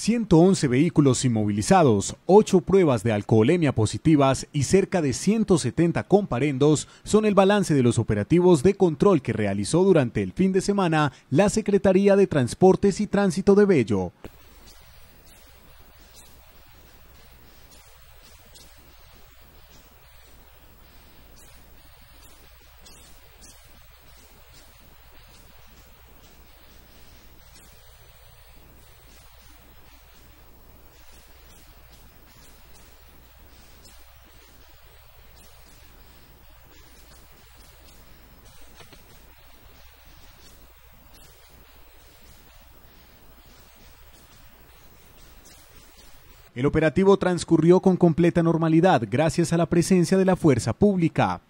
111 vehículos inmovilizados, 8 pruebas de alcoholemia positivas y cerca de 170 comparendos son el balance de los operativos de control que realizó durante el fin de semana la Secretaría de Transportes y Tránsito de Bello. El operativo transcurrió con completa normalidad gracias a la presencia de la fuerza pública.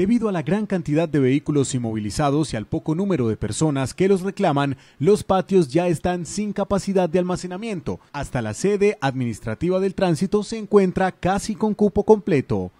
Debido a la gran cantidad de vehículos inmovilizados y al poco número de personas que los reclaman, los patios ya están sin capacidad de almacenamiento. Hasta la sede administrativa del tránsito se encuentra casi con cupo completo.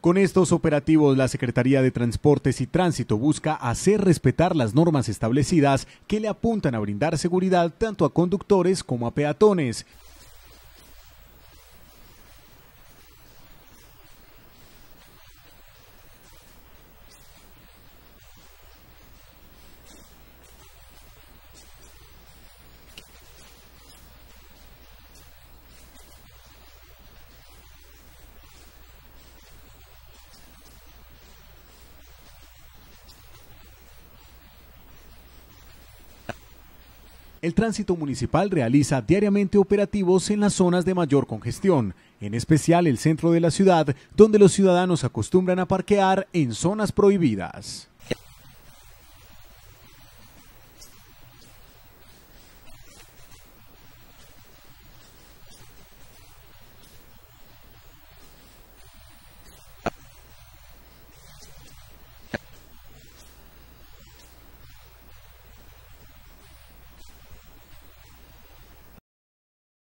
Con estos operativos, la Secretaría de Transportes y Tránsito busca hacer respetar las normas establecidas que le apuntan a brindar seguridad tanto a conductores como a peatones. El tránsito municipal realiza diariamente operativos en las zonas de mayor congestión, en especial el centro de la ciudad, donde los ciudadanos acostumbran a parquear en zonas prohibidas.